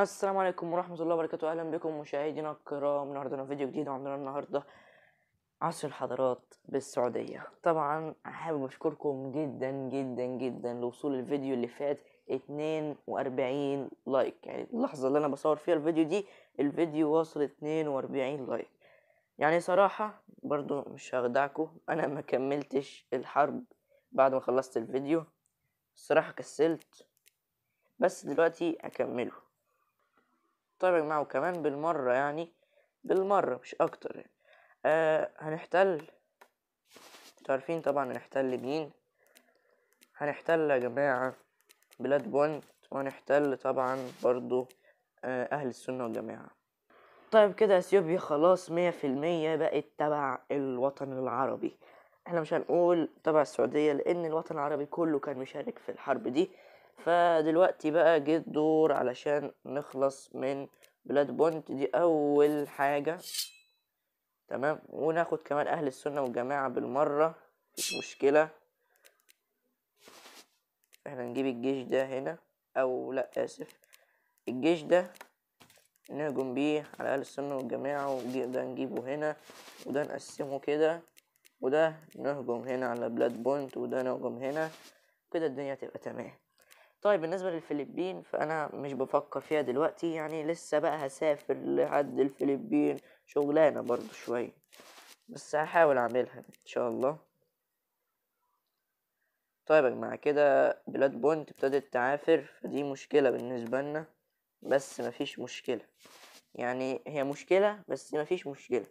السلام عليكم ورحمة الله وبركاته أهلا بكم مشاهدينا الكرام النهاردة فيديو جديد عندنا النهاردة عصر الحضارات بالسعودية طبعا حابب أشكركم جدا جدا جدا لوصول الفيديو اللي فات 42 لايك يعني اللحظة اللي أنا بصور فيها الفيديو دي الفيديو وصل 42 لايك يعني صراحة برضو مش هخدعكم أنا ما كملتش الحرب بعد ما خلصت الفيديو الصراحة كسلت بس دلوقتي أكمله طيب يا جماعة وكمان بالمرة يعني بالمرة مش أكتر يعني آه هنحتل انتوا عارفين طبعا هنحتل مين هنحتل يا جماعة بلاد بوينت وهنحتل طبعا برضو آه أهل السنة والجماعة طيب كده اثيوبيا خلاص مية في المية بقت تبع الوطن العربي احنا مش هنقول تبع السعودية لأن الوطن العربي كله كان مشارك في الحرب دي فدلوقتي بقى جه الدور علشان نخلص من بلاد بونت دي اول حاجة تمام وناخد كمان اهل السنة والجماعة بالمرة مفيش مشكلة احنا نجيب الجيش ده هنا او لا اسف الجيش ده نهجم بيه على اهل السنة والجماعة وده نجيبه هنا وده نقسمه كده وده نهجم هنا على بلاد بونت وده نهجم هنا كده الدنيا تبقى تمام طيب بالنسبة للفلبين فأنا مش بفكر فيها دلوقتي يعني لسه بقى هسافر لحد الفلبين شغلانة برضو شوية بس هحاول أعملها إن شاء الله طيب يا جماعة كده بلاد بونت ابتدت تعافر فدي مشكلة بالنسبة لنا بس مفيش مشكلة يعني هي مشكلة بس مفيش مشكلة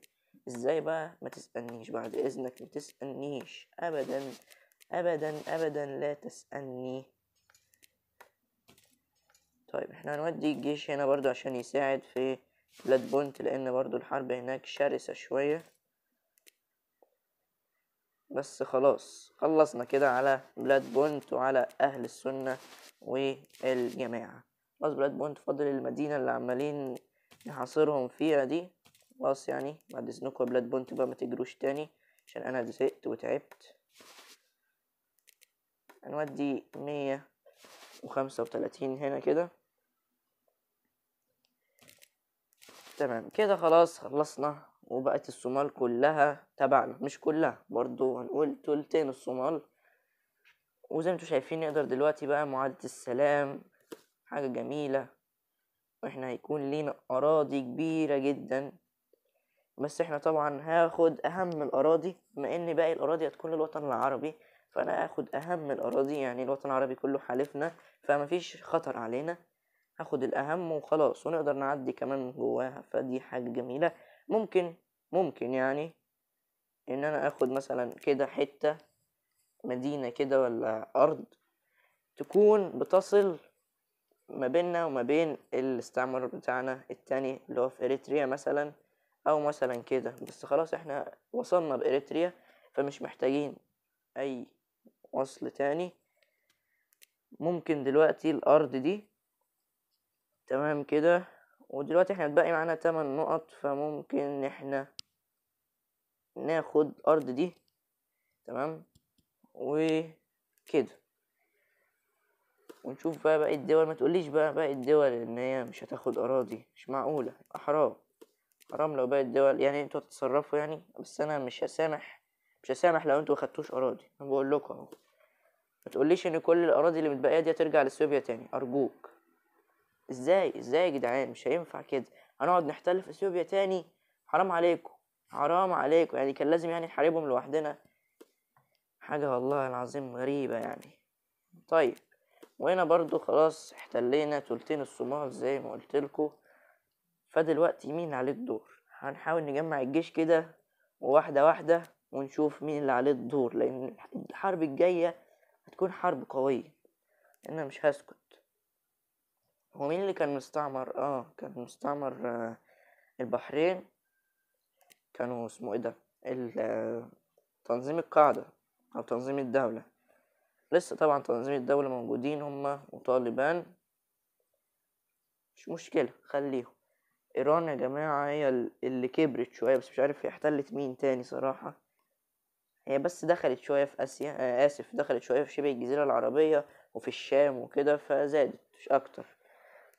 ازاي بقى ما تسألنيش بعد اذنك ما تسألنيش ابدا ابدا ابدا لا تسألني طيب احنا هنودي الجيش هنا برضو عشان يساعد في بلاد بونت لان برضو الحرب هناك شرسة شوية بس خلاص خلصنا كده على بلاد بونت وعلى اهل السنة والجماعة خلاص بلاد بونت فاضل المدينة اللي عمالين نحاصرهم فيها دي خلاص يعني بعد اذنكم بلاد بونت بقى ما تجروش تاني عشان انا زهقت وتعبت هنودي مية وخمسة وتلاتين هنا كده تمام كده خلاص خلصنا وبقت الصومال كلها تبعنا مش كلها برضو هنقول تلتين الصومال وزي ما انتوا شايفين نقدر دلوقتي بقى معادلة السلام حاجة جميلة واحنا هيكون لينا أراضي كبيرة جدا بس احنا طبعا هاخد أهم الأراضي بما إن باقي الأراضي هتكون للوطن العربي فأنا هاخد أهم الأراضي يعني الوطن العربي كله حالفنا فمفيش خطر علينا هاخد الأهم وخلاص ونقدر نعدي كمان من جواها فدي حاجة جميلة ممكن ممكن يعني إن أنا أخد مثلا كده حتة مدينة كده ولا أرض تكون بتصل ما بيننا وما بين الاستعمار بتاعنا التاني اللي هو في إريتريا مثلا أو مثلا كده بس خلاص احنا وصلنا بإريتريا فمش محتاجين أي وصل تاني ممكن دلوقتي الأرض دي تمام كده ودلوقتي احنا بقى معانا تمن نقط فممكن احنا ناخد ارض دي تمام وكده ونشوف بقى باقي الدول ما تقوليش بقى باقي الدول ان هي مش هتاخد اراضي مش معقوله حرام حرام لو باقي الدول يعني انتوا هتتصرفوا يعني بس انا مش هسامح مش هسامح لو انتوا خدتوش اراضي انا بقول لكم اهو ما تقوليش ان كل الاراضي اللي متبقيه دي هترجع لسوريا تاني ارجوك ازاي ازاي يا جدعان مش هينفع كده هنقعد نحتل في اثيوبيا تاني حرام عليكم حرام عليكم يعني كان لازم يعني نحاربهم لوحدنا حاجة والله العظيم غريبة يعني طيب وهنا برضو خلاص احتلينا تلتين الصومال زي ما قلت فدلوقتي مين عليه الدور هنحاول نجمع الجيش كده واحدة واحدة ونشوف مين اللي عليه الدور لأن الحرب الجاية هتكون حرب قوية أنا مش هسكت هو مين اللي كان مستعمر اه كان مستعمر آه البحرين كانوا اسمه ايه ده تنظيم القاعدة او تنظيم الدولة لسه طبعا تنظيم الدولة موجودين هما وطالبان مش مشكلة خليهم ايران يا جماعة هي اللي كبرت شوية بس مش عارف هي احتلت مين تاني صراحة هي بس دخلت شوية في اسيا آه اسف دخلت شوية في شبه الجزيرة العربية وفي الشام وكده فزادت مش اكتر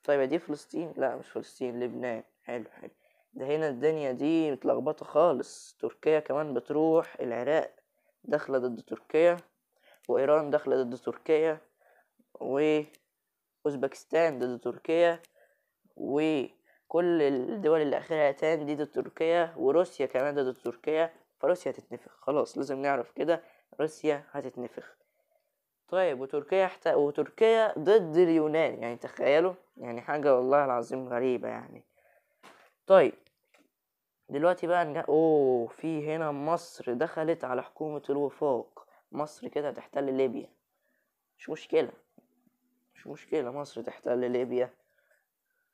طيب دي فلسطين لا مش فلسطين لبنان حلو حلو ده هنا الدنيا دي متلخبطة خالص تركيا كمان بتروح العراق داخلة ضد تركيا وإيران داخلة ضد تركيا وأوزبكستان ضد تركيا وكل الدول اللي آخرها تان دي ضد تركيا وروسيا كمان ضد تركيا فروسيا هتتنفخ خلاص لازم نعرف كده روسيا هتتنفخ طيب وتركيا احت... وتركيا ضد اليونان يعني تخيلوا يعني حاجة والله العظيم غريبة يعني طيب دلوقتي بقى نجا... اوه في هنا مصر دخلت على حكومة الوفاق مصر كده هتحتل ليبيا مش مشكلة مش مشكلة مصر تحتل ليبيا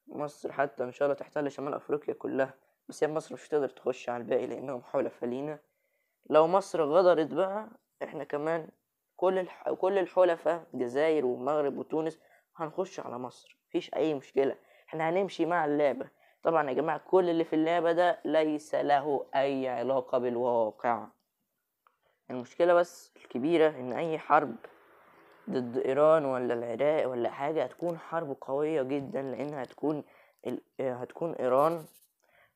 مصر حتى ان شاء الله تحتل شمال افريقيا كلها بس هي مصر مش هتقدر تخش على الباقي لانهم حلفاء لينا لو مصر غدرت بقى احنا كمان كل الح... كل الحلفاء الجزائر والمغرب وتونس هنخش على مصر مفيش اي مشكله احنا هنمشي مع اللعبه طبعا يا جماعه كل اللي في اللعبه ده ليس له اي علاقه بالواقع المشكله بس الكبيره ان اي حرب ضد ايران ولا العراق ولا حاجه هتكون حرب قويه جدا لان هتكون ال... هتكون ايران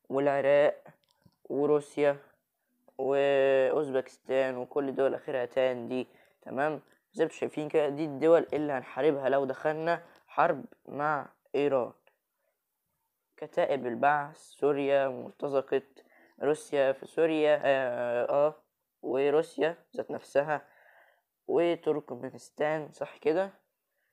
والعراق وروسيا واوزبكستان وكل دول اخرها تان دي تمام زي ما شايفين كده دي الدول اللي هنحاربها لو دخلنا حرب مع إيران كتائب البعث سوريا مرتزقة روسيا في سوريا آه،, آه, آه وروسيا ذات نفسها وتركمانستان صح كده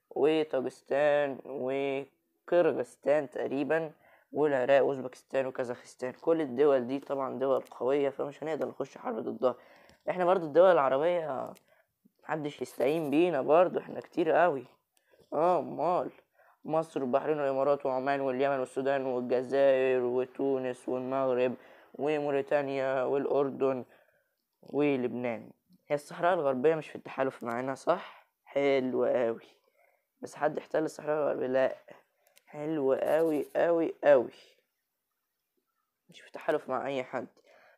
وطاجستان وقرغستان تقريبا والعراق واوزبكستان وكازاخستان كل الدول دي طبعا دول قوية فمش هنقدر نخش حرب ضدها احنا برضو الدول العربية محدش يستعين بينا برضو احنا كتير قوي اه امال مصر والبحرين والامارات وعمان واليمن والسودان والجزائر وتونس والمغرب وموريتانيا والاردن ولبنان هي الصحراء الغربيه مش في التحالف معانا صح حلو قوي بس حد احتل الصحراء الغربيه لا حلو قوي قوي قوي مش في تحالف مع اي حد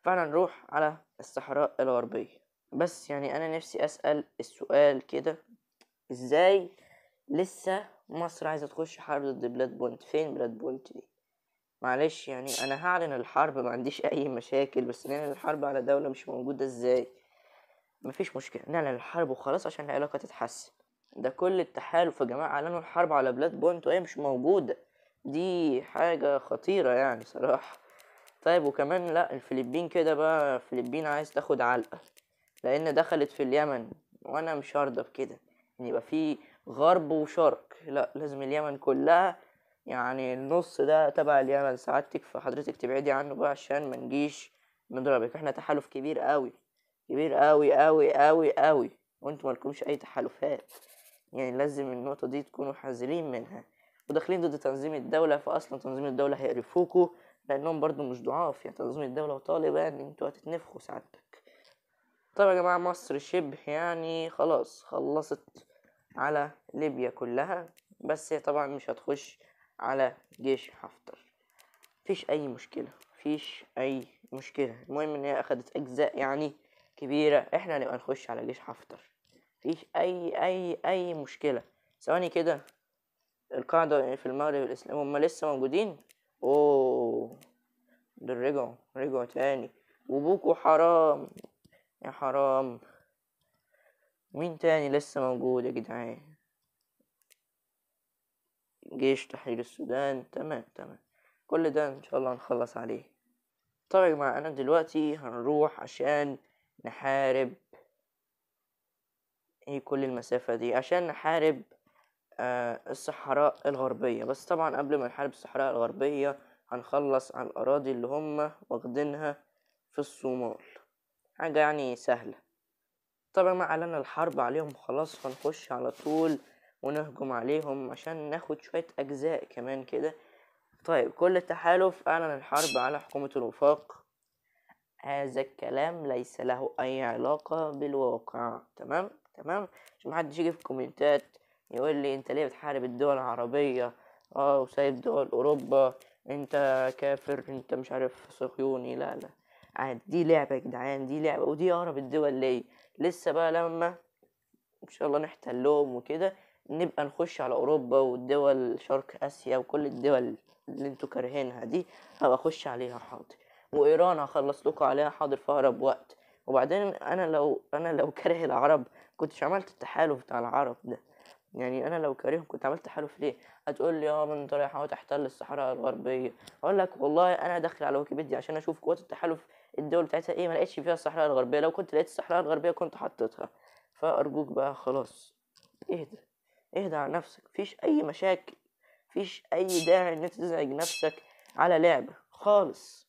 فعلا نروح على الصحراء الغربيه بس يعني انا نفسي اسال السؤال كده ازاي لسه مصر عايزه تخش حرب ضد بلاد بوينت فين بلاد بوينت دي معلش يعني انا هعلن الحرب ما عنديش اي مشاكل بس نعلن الحرب على دوله مش موجوده ازاي مفيش مشكله نعلن الحرب وخلاص عشان العلاقه تتحسن ده كل التحالف يا جماعه اعلنوا الحرب على بلاد بوينت وهي مش موجوده دي حاجه خطيره يعني صراحه طيب وكمان لا الفلبين كده بقى الفلبين عايز تاخد علقه لأن دخلت في اليمن وأنا مش هرضى بكده يعني يبقى في غرب وشرق لا لازم اليمن كلها يعني النص ده تبع اليمن سعادتك فحضرتك تبعدي عنه بقى عشان ما نجيش نضربك احنا تحالف كبير قوي كبير قوي قوي قوي قوي وانتوا مالكمش اي تحالفات يعني لازم النقطة دي تكونوا حذرين منها وداخلين ضد تنظيم الدولة فأصلا تنظيم الدولة هيقرفوكوا لأنهم برضو مش ضعاف يعني تنظيم الدولة وطالبان انتوا هتتنفخوا سعادتك طيب يا جماعة مصر شبه يعني خلاص خلصت على ليبيا كلها بس هي طبعا مش هتخش على جيش حفتر مفيش أي مشكلة مفيش أي مشكلة المهم إن هي أخدت أجزاء يعني كبيرة إحنا هنبقى نخش على جيش حفتر مفيش أي أي أي مشكلة ثواني كده القاعدة في المغرب الإسلامي هما لسه موجودين أوه دول رجعوا رجعوا تاني وبوكو حرام يا حرام مين تاني لسه موجود يا جدعان جيش تحرير السودان تمام تمام كل ده ان شاء الله هنخلص عليه طيب يا جماعه انا دلوقتي هنروح عشان نحارب ايه كل المسافه دي عشان نحارب آه الصحراء الغربيه بس طبعا قبل ما نحارب الصحراء الغربيه هنخلص على الاراضي اللي هم واخدينها في الصومال حاجة يعني سهلة طبعا ما علينا الحرب عليهم خلاص هنخش على طول ونهجم عليهم عشان ناخد شوية اجزاء كمان كده طيب كل تحالف اعلن الحرب على حكومة الوفاق هذا الكلام ليس له اي علاقة بالواقع تمام تمام عشان محدش يجي في الكومنتات يقول لي انت ليه بتحارب الدول العربية اه وسايب دول اوروبا انت كافر انت مش عارف صهيوني لا لا عادي دي لعبة يا جدعان دي لعبة ودي أقرب الدول ليا لسه بقى لما إن شاء الله نحتلهم وكده نبقى نخش على أوروبا والدول شرق آسيا وكل الدول اللي انتوا كارهينها دي هبقى أخش عليها حاضر وإيران هخلص لكم عليها حاضر في أقرب وقت وبعدين أنا لو أنا لو كاره العرب كنتش عملت التحالف بتاع العرب ده يعني انا لو كارههم كنت عملت تحالف ليه هتقول لي اه انت رايح تحتل الصحراء الغربيه اقول لك والله انا داخل على ويكيبيديا عشان اشوف قوات التحالف الدول بتاعتها ايه ما لقيتش فيها الصحراء الغربيه لو كنت لقيت الصحراء الغربيه كنت حطيتها فارجوك بقى خلاص اهدى اهدى على نفسك مفيش اي مشاكل مفيش اي داعي ان انت تزعج نفسك على لعبه خالص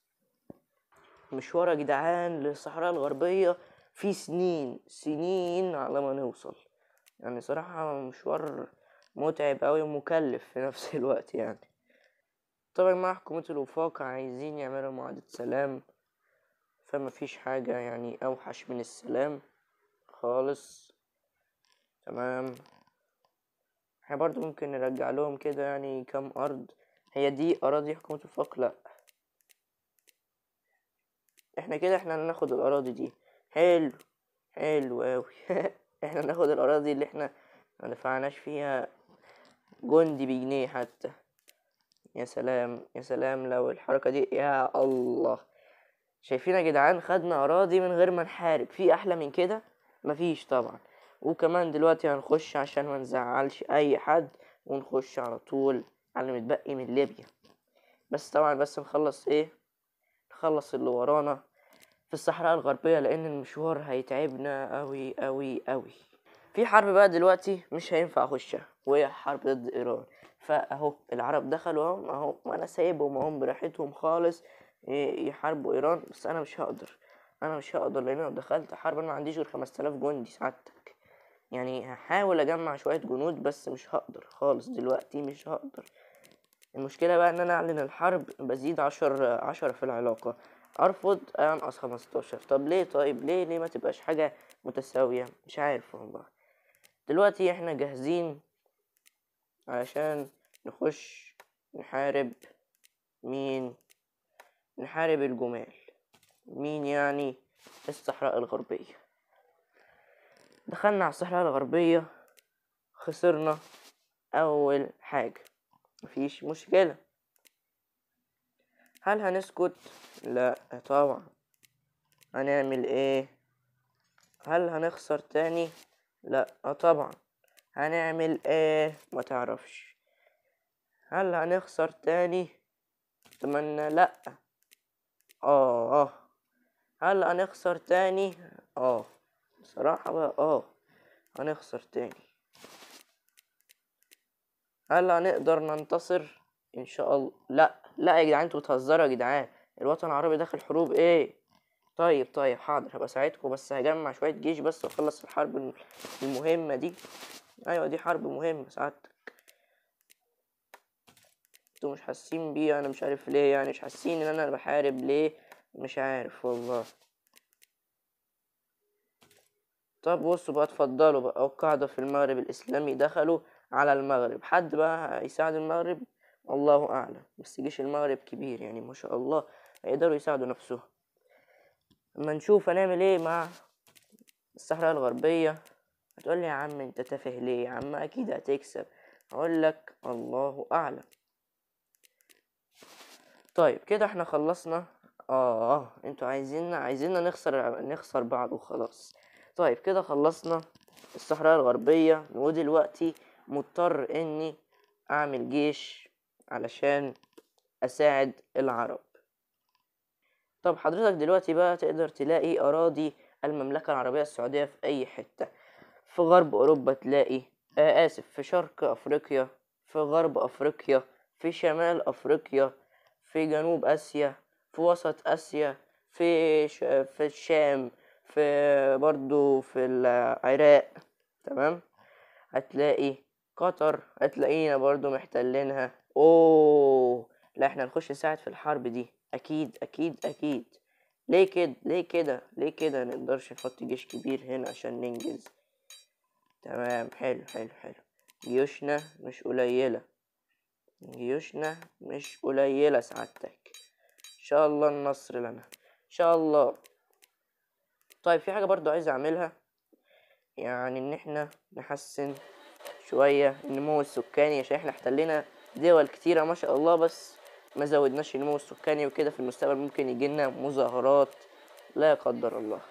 مشوار يا جدعان للصحراء الغربيه في سنين سنين على ما نوصل يعني صراحة مشوار متعب أوي ومكلف في نفس الوقت يعني طبعا مع حكومة الوفاق عايزين يعملوا معاهدة سلام فما فيش حاجة يعني أوحش من السلام خالص تمام احنا برضو ممكن نرجع لهم كده يعني كام أرض هي دي أراضي حكومة الفاق لأ احنا كده احنا هناخد الأراضي دي حلو حلو أوي احنا ناخد الأراضي اللي احنا مدفعناش فيها جندي بجنيه حتى يا سلام يا سلام لو الحركة دي يا الله شايفين يا جدعان خدنا أراضي من غير ما نحارب في أحلى من كده مفيش طبعا وكمان دلوقتي هنخش عشان ما نزعلش أي حد ونخش على طول على اللي متبقي من ليبيا بس طبعا بس نخلص إيه نخلص اللي ورانا في الصحراء الغربية لأن المشوار هيتعبنا أوي أوي أوي في حرب بقى دلوقتي مش هينفع أخشها وهي حرب ضد إيران فأهو العرب دخلوا أهو أهو وأنا سايبهم أهو براحتهم خالص يحاربوا ايران بس انا مش هقدر انا مش هقدر لان لو دخلت حرب انا ما عنديش غير 5000 جندي سعادتك يعني هحاول اجمع شويه جنود بس مش هقدر خالص دلوقتي مش هقدر المشكلة بقى إن أنا أعلن الحرب بزيد عشر عشرة في العلاقة أرفض أنقص خمستاشر طب ليه طيب ليه ليه ما تبقاش حاجة متساوية مش عارف والله دلوقتي إحنا جاهزين علشان نخش نحارب مين نحارب الجمال مين يعني الصحراء الغربية دخلنا على الصحراء الغربية خسرنا أول حاجة مفيش مشكلة هل هنسكت؟ لا طبعا هنعمل ايه؟ هل هنخسر تاني؟ لا طبعا هنعمل ايه؟ ما تعرفش هل هنخسر تاني؟ اتمنى لا اه اه هل هنخسر تاني اه بصراحة بقى اه هنخسر تاني هل هنقدر ننتصر ان شاء الله لا لا يا جدعان انتوا بتهزروا يا جدعان الوطن العربي داخل حروب ايه طيب طيب حاضر هبقى ساعدكم بس هجمع شويه جيش بس واخلص الحرب المهمه دي ايوه دي حرب مهمه سعادتك انتوا مش حاسين بيه انا مش عارف ليه يعني مش حاسين ان انا بحارب ليه مش عارف والله طب بصوا بقى اتفضلوا بقى القاعدة في المغرب الإسلامي دخلوا على المغرب حد بقى يساعد المغرب الله أعلم بس جيش المغرب كبير يعني ما شاء الله هيقدروا يساعدوا نفسهم اما نشوف هنعمل ايه مع الصحراء الغربية هتقول لي يا عم انت تافه ليه يا عم اكيد هتكسب هقول لك الله اعلم طيب كده احنا خلصنا اه اه انتوا عايزيننا عايزيننا نخسر نخسر بعض وخلاص طيب كده خلصنا الصحراء الغربية ودلوقتي مضطر اني اعمل جيش علشان اساعد العرب طب حضرتك دلوقتي بقى تقدر تلاقي اراضي المملكة العربية السعودية في اي حتة في غرب اوروبا تلاقي آه اسف في شرق افريقيا في غرب افريقيا في شمال افريقيا في جنوب آسيا في وسط آسيا في في الشام في برضو في العراق تمام هتلاقي قطر هتلاقينا برضو محتلينها اوه لا احنا نخش نساعد في الحرب دي اكيد اكيد اكيد ليه كده ليه كده ليه كده نقدرش نحط جيش كبير هنا عشان ننجز تمام حلو حلو حلو جيوشنا مش قليله جيوشنا مش قليلة سعادتك ان شاء الله النصر لنا ان شاء الله طيب في حاجة برضو عايز اعملها يعني ان احنا نحسن شوية النمو السكاني عشان احنا احتلينا دول كتيرة ما شاء الله بس ما زودناش النمو السكاني وكده في المستقبل ممكن يجيلنا مظاهرات لا قدر الله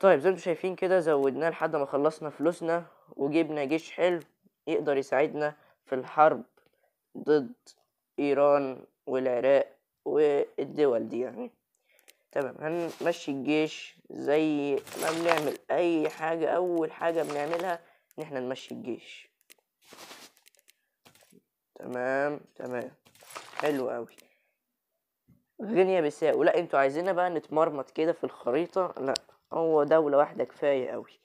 طيب زي ما انتم شايفين كده زودناه لحد ما خلصنا فلوسنا وجبنا جيش حلو يقدر يساعدنا في الحرب ضد إيران والعراق والدول دي يعني تمام هنمشي الجيش زي ما بنعمل أي حاجة أول حاجة بنعملها إن إحنا نمشي الجيش تمام تمام حلو أوي غينيا بيساو لا انتوا عايزيننا بقى نتمرمط كده في الخريطة لا هو دولة واحدة كفاية قوي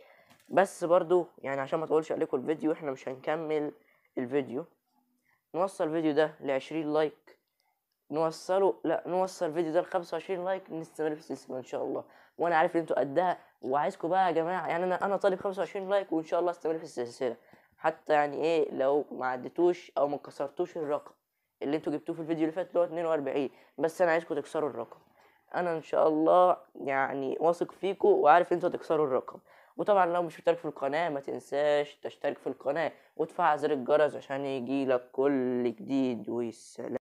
بس برضو يعني عشان ما تقولش عليكم الفيديو احنا مش هنكمل الفيديو نوصل الفيديو ده لعشرين لايك نوصله لا نوصل الفيديو ده لخمسة وعشرين لايك نستمر في السلسله ان شاء الله وانا عارف ان انتوا قدها وعايزكم بقى يا جماعه يعني انا انا طالب خمسة وعشرين لايك وان شاء الله استمر في السلسله حتى يعني ايه لو ما عدتوش او ما كسرتوش الرقم اللي انتوا جبتوه في الفيديو اللي فات اللي هو 42 بس انا عايزكم تكسروا الرقم انا ان شاء الله يعني واثق فيكم وعارف إن انتوا هتكسروا الرقم وطبعا لو مش مشترك في القناة ما تنساش تشترك في القناة وتفعل زر الجرس عشان يجيلك كل جديد والسلام